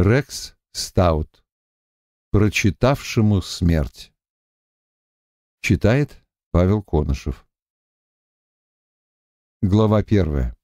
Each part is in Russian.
Рекс Стаут. Прочитавшему смерть. Читает Павел Конышев. Глава первая.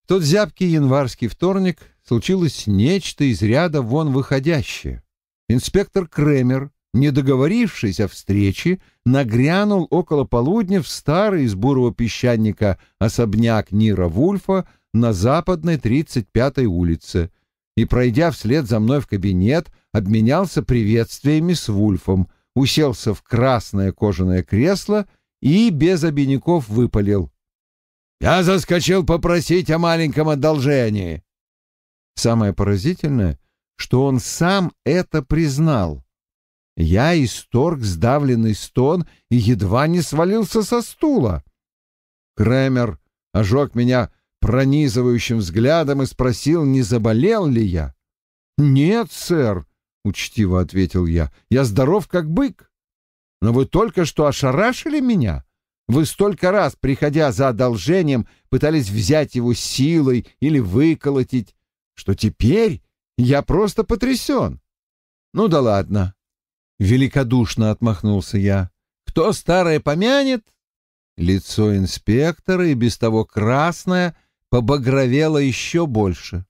В тот зябкий январский вторник случилось нечто из ряда вон выходящее. Инспектор Кремер, не договорившись о встрече, нагрянул около полудня в старый из бурого песчаника особняк Нира Вульфа, на западной 35-й улице и, пройдя вслед за мной в кабинет, обменялся приветствиями с Вульфом, уселся в красное кожаное кресло и без обиняков выпалил. «Я заскочил попросить о маленьком одолжении». Самое поразительное, что он сам это признал. Я исторг сдавленный стон и едва не свалился со стула. Кремер ожег меня пронизывающим взглядом и спросил, не заболел ли я. «Нет, сэр», — учтиво ответил я, — «я здоров, как бык. Но вы только что ошарашили меня. Вы столько раз, приходя за одолжением, пытались взять его силой или выколотить, что теперь я просто потрясен. Ну да ладно. Великодушно отмахнулся я. Кто старое помянет? Лицо инспектора и без того красное побагровела еще больше.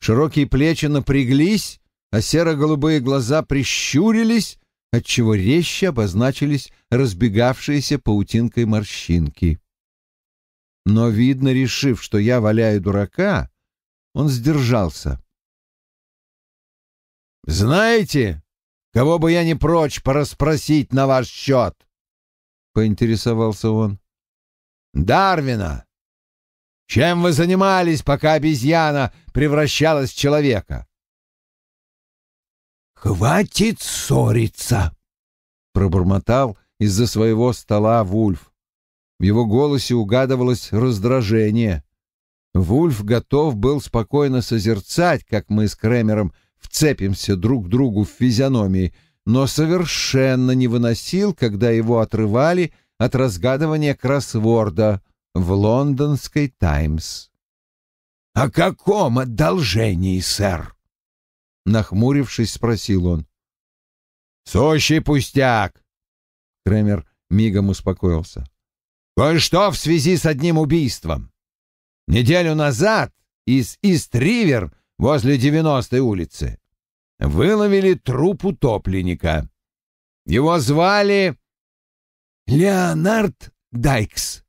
Широкие плечи напряглись, а серо-голубые глаза прищурились, отчего резче обозначились разбегавшиеся паутинкой морщинки. Но, видно, решив, что я валяю дурака, он сдержался. «Знаете, кого бы я не прочь порасспросить на ваш счет?» — поинтересовался он. «Дарвина! Чем вы занимались, пока обезьяна превращалась в человека?» «Хватит ссориться!» — пробормотал из-за своего стола Вульф. В его голосе угадывалось раздражение. Вульф готов был спокойно созерцать, как мы с Кремером вцепимся друг к другу в физиономии, но совершенно не выносил, когда его отрывали от разгадывания кроссворда — в лондонской «Таймс». «О каком одолжении, сэр?» Нахмурившись, спросил он. «Сущий пустяк!» Кремер мигом успокоился. «Кое-что в связи с одним убийством. Неделю назад из Истривер возле 90-й улицы выловили труп утопленника. Его звали Леонард Дайкс.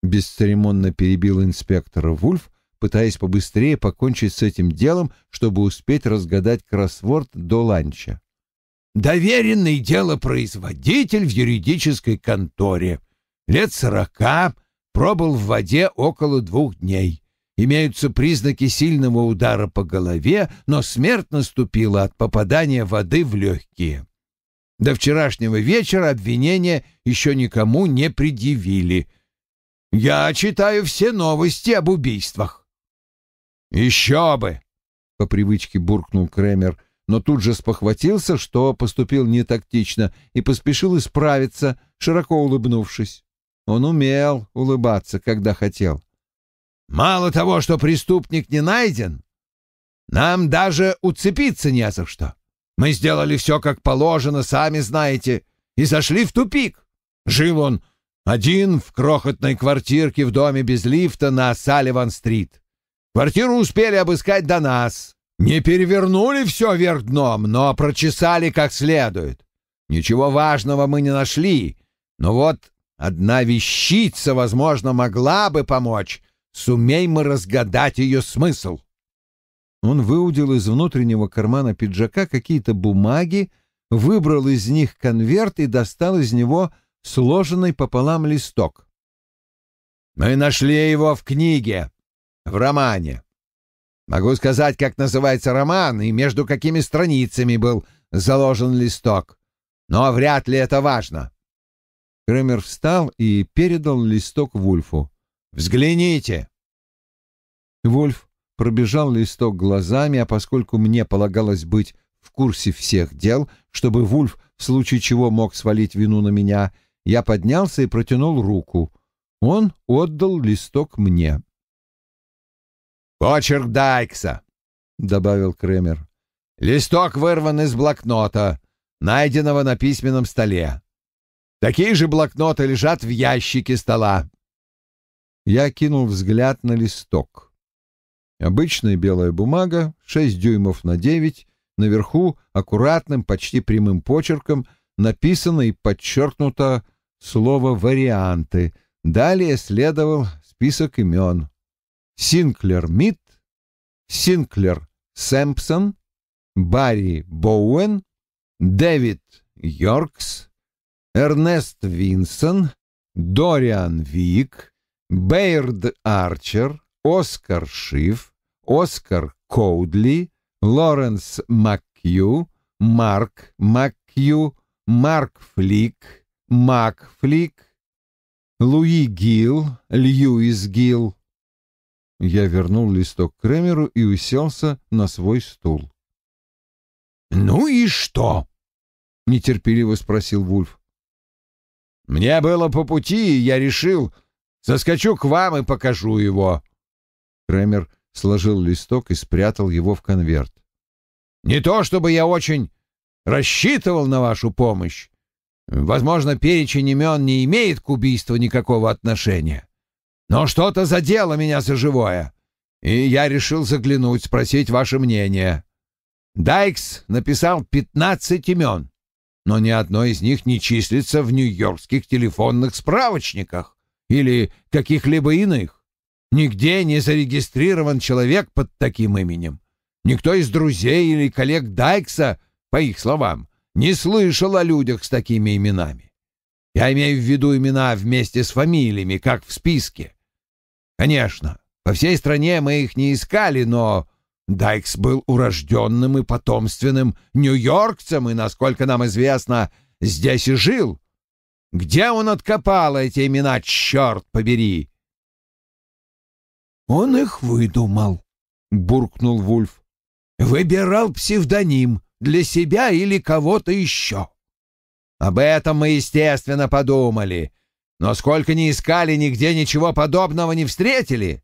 — бесцеремонно перебил инспектора Вульф, пытаясь побыстрее покончить с этим делом, чтобы успеть разгадать кроссворд до ланча. «Доверенный делопроизводитель в юридической конторе. Лет сорока, пробыл в воде около двух дней. Имеются признаки сильного удара по голове, но смерть наступила от попадания воды в легкие. До вчерашнего вечера обвинения еще никому не предъявили — я читаю все новости об убийствах. Еще бы, по привычке буркнул Кремер, но тут же спохватился, что поступил нетактично и поспешил исправиться, широко улыбнувшись. Он умел улыбаться, когда хотел. Мало того, что преступник не найден, нам даже уцепиться не за что. Мы сделали все как положено, сами знаете, и зашли в тупик. Жил он один в крохотной квартирке в доме без лифта на Салливан-стрит. Квартиру успели обыскать до нас. Не перевернули все вверх дном, но прочесали как следует. Ничего важного мы не нашли, но вот одна вещица, возможно, могла бы помочь. Сумей мы разгадать ее смысл. Он выудил из внутреннего кармана пиджака какие-то бумаги, выбрал из них конверт и достал из него сложенный пополам листок. «Мы нашли его в книге, в романе. Могу сказать, как называется роман и между какими страницами был заложен листок, но вряд ли это важно». Крымер встал и передал листок Вульфу. «Взгляните!» Вульф пробежал листок глазами, а поскольку мне полагалось быть в курсе всех дел, чтобы Вульф в случае чего мог свалить вину на меня, я поднялся и протянул руку. Он отдал листок мне. «Почерк Дайкса», — добавил Кремер. «Листок вырван из блокнота, найденного на письменном столе. Такие же блокноты лежат в ящике стола». Я кинул взгляд на листок. Обычная белая бумага, шесть дюймов на девять, наверху аккуратным, почти прямым почерком — написано и подчеркнуто слово «варианты». Далее следовал список имен. Синклер Мит, Синклер Сэмпсон, Барри Боуэн, Дэвид Йоркс, Эрнест Винсон, Дориан Вик, Бейрд Арчер, Оскар Шиф, Оскар Коудли, Лоренс Макью, Марк Макью. Марк Флик, Мак Флик, Луи Гил, Льюис Гил. Я вернул листок Кремеру и уселся на свой стул. «Ну и что?» — нетерпеливо спросил Вульф. «Мне было по пути, и я решил, заскочу к вам и покажу его». Кремер сложил листок и спрятал его в конверт. «Не то чтобы я очень рассчитывал на вашу помощь. Возможно, перечень имен не имеет к убийству никакого отношения. Но что-то задело меня за живое, и я решил заглянуть, спросить ваше мнение. Дайкс написал 15 имен, но ни одно из них не числится в нью-йоркских телефонных справочниках или каких-либо иных. Нигде не зарегистрирован человек под таким именем. Никто из друзей или коллег Дайкса — по их словам, не слышал о людях с такими именами. Я имею в виду имена вместе с фамилиями, как в списке. Конечно, по всей стране мы их не искали, но Дайкс был урожденным и потомственным нью-йоркцем и, насколько нам известно, здесь и жил. Где он откопал эти имена, черт побери? «Он их выдумал», — буркнул Вульф. «Выбирал псевдоним, для себя или кого-то еще. Об этом мы, естественно, подумали, но сколько ни искали, нигде ничего подобного не встретили.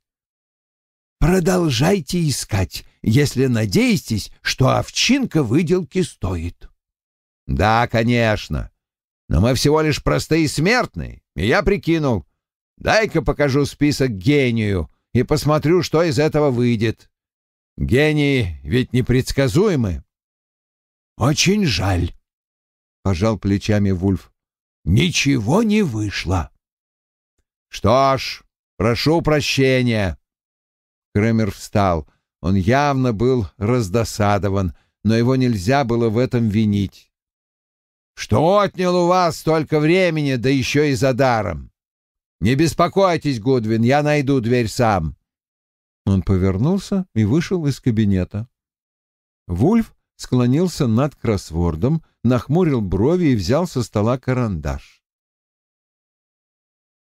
Продолжайте искать, если надеетесь, что овчинка выделки стоит. Да, конечно, но мы всего лишь простые смертные, и я прикинул, дай-ка покажу список гению и посмотрю, что из этого выйдет. Гении ведь непредсказуемы. «Очень жаль», — пожал плечами Вульф. «Ничего не вышло». «Что ж, прошу прощения». Крымер встал. Он явно был раздосадован, но его нельзя было в этом винить. «Что отнял у вас столько времени, да еще и за даром?» «Не беспокойтесь, Гудвин, я найду дверь сам». Он повернулся и вышел из кабинета. Вульф склонился над кроссвордом, нахмурил брови и взял со стола карандаш.